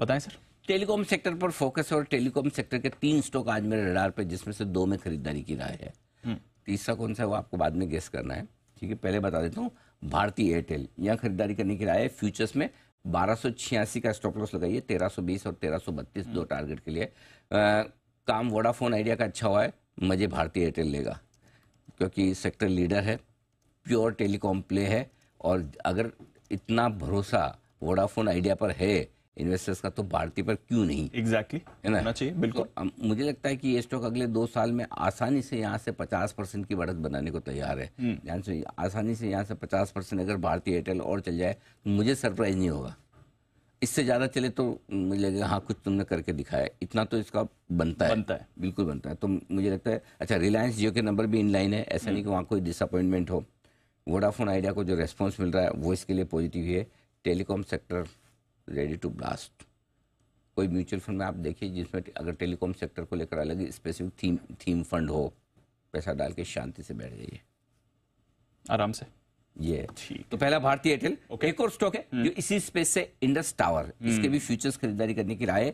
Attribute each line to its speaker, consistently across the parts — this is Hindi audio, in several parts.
Speaker 1: बताएं सर टेलीकॉम सेक्टर पर फोकस है और टेलीकॉम सेक्टर के तीन स्टॉक आज मेरे रडार पे जिसमें से दो में खरीदारी की राय है हम्म। तीसरा कौन सा है वो आपको बाद में गेस करना है ठीक है पहले बता देता हूँ भारतीय एयरटेल यहाँ खरीदारी करने की राय है फ्यूचर्स में बारह का स्टॉप लॉस लगाइए तेरह और तेरह दो टारगेट हम्म। के लिए काम वोडाफोन आइडिया का अच्छा हुआ है मज़े भारतीय एयरटेल लेगा क्योंकि सेक्टर लीडर है प्योर टेलीकॉम प्ले है और अगर इतना भरोसा वोडाफोन आइडिया पर है इन्वेस्टर्स का तो भारतीय पर क्यों नहीं एग्जैक्टली exactly. है ना चाहिए बिल्कुल तो, मुझे लगता है कि ये स्टॉक अगले दो साल में आसानी से यहाँ से 50 परसेंट की बढ़त बनाने को तैयार है हम्म। ध्यान से आसानी से यहाँ से 50 परसेंट अगर भारतीय एयरटेल और चल जाए तो मुझे सरप्राइज नहीं होगा इससे ज़्यादा चले तो मुझे लगेगा हाँ कुछ तुमने करके दिखाया इतना तो इसका बनता है बनता है बिल्कुल बनता है तो मुझे लगता है अच्छा रिलायंस जियो के नंबर भी इन लाइन है ऐसा नहीं हम्म। कि वहाँ कोई डिसअपॉइंटमेंट हो वोडाफोन आइडिया को जो रेस्पॉन्स मिल रहा है वो इसके लिए पॉजिटिव है telecom sector ready to blast कोई म्यूचुअल फंड में आप देखिए जिसमें अगर टेलीकॉम सेक्टर को लेकर अलग स्पेसिफिक थीम थीम फंड हो पैसा डाल के शांति से बैठ जाइए आराम से ये तो पहला भारतीय एयरटेल okay. एक और स्टॉक है हम्म। जो इसी स्पेस से इंडस टावर हम्म। इसके भी फ्यूचर्स खरीदारी करने की राय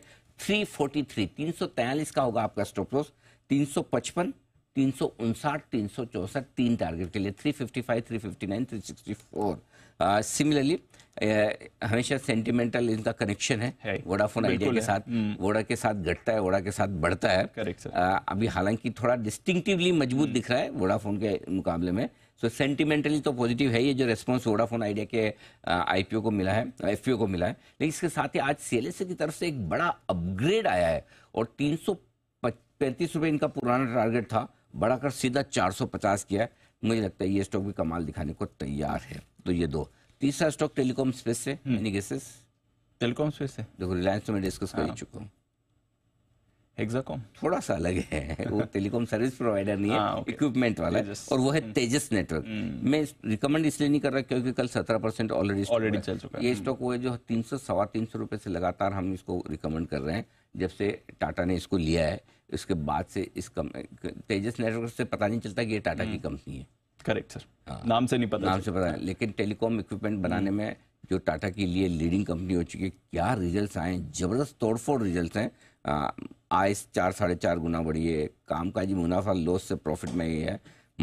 Speaker 1: है सौ तैयलीस का होगा आपका स्टॉक लॉस पचपन तीन सौ उनसठ तीन सौ चौसठ तीन टारगेट के लिए three fifty five three fifty nine three sixty four similarly हमेशा सेंटिमेंटल इनका कनेक्शन है वोडाफोन आइडिया के साथ वोडा हम्म। के साथ घटता है वोडा के साथ बढ़ता है आ, अभी हालांकि थोड़ा डिस्टिंक्टिवली मजबूत हम्म। दिख रहा है वोडाफोन के मुकाबले में सो so, सेंटिमेंटली तो पॉजिटिव है ये जो रेस्पॉन्स वोडाफोन आइडिया के आईपीओ को मिला है एफ को मिला है लेकिन इसके साथ ही आज सी की तरफ से एक बड़ा अपग्रेड आया है और तीन सौ पैंतीस रुपये इनका पुराना टारगेट था बढ़ाकर सीधा 450 किया है मुझे लगता है ये स्टॉक भी कमाल दिखाने को तैयार है तो ये दो तीसरा स्टॉक टेलीकॉम स्पेस से एनी गेसेस टेलीकॉम स्पेस से देखो रिलायंस तो मैं डिस्कस कर हाँ। चुका हूँ एग्जाकॉम थोड़ा सा अलग है वो टेलीकॉम सर्विस प्रोवाइडर नहीं है इक्विपमेंट हाँ, वाला है और वो है तेजस हम्म। नेटवर्क हम्म। मैं रिकमेंड इसलिए नहीं कर रहा क्योंकि कल सत्रह परसेंट ऑलरेडी ऑलरेडी चल चुका है ये स्टॉक हम्म। वो है जो तीन सौ सवा तीन सौ रुपये से लगातार हम इसको रिकमेंड कर रहे हैं जब से टाटा ने इसको लिया है इसके बाद से इस कम तेजस नेटवर्क से पता नहीं चलता कि ये टाटा की हम्म। कंपनी है करेक्ट सर हाँ, नाम से नहीं पता नाम से पता लेकिन टेलीकॉम इक्विपमेंट बनाने हम्म। में जो टाटा के लिए लीडिंग कंपनी हो चुकी है क्या रिजल्ट्स आए जबरदस्त तोड़फोड़ रिजल्ट्स हैं आय चार साढ़े चार गुना बढ़ी है कामकाजी मुनाफा लॉस से प्रॉफिट में ही है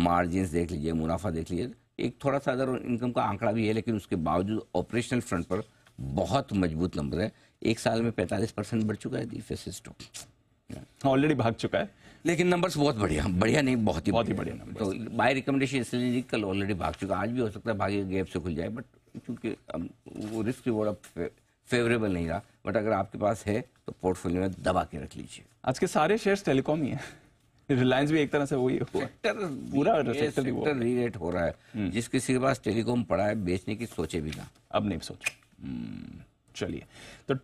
Speaker 1: मार्जिन देख लीजिए मुनाफा देख लीजिए एक थोड़ा सा अगर इनकम का आंकड़ा भी है लेकिन उसके बावजूद ऑपरेशनल फ्रंट पर बहुत मजबूत नंबर है एक साल में 45 परसेंट बढ़ चुका है दी फेसिस टॉप ऑलरेडी भाग चुका है लेकिन नंबर्स बहुत बढ़िया बढ़िया नहीं बहुत ही बहुत ही बढ़िया नंबर तो बाय रिकमेंडेशन इसलिए कल ऑलरेडी भाग चुका आज भी हो सकता है भागी गैप से खुल जाए बट चूंकि वो रिस्क रिवॉर्ड अब फेवरेबल नहीं रहा बट अगर आपके पास है तो पोर्टफोलियो में दबा के रख लीजिए आज के सारे शेयर्स टेलीकॉम ही है रिलायंस भी एक तरह से वही सेक्टर पूरा सेक्टर रीरेट हो रहा है हम्म। जिस किसी के पास टेलीकॉम पड़ा है बेचने की सोचे भी ना अब नहीं सोचो Hmm, चलिए तो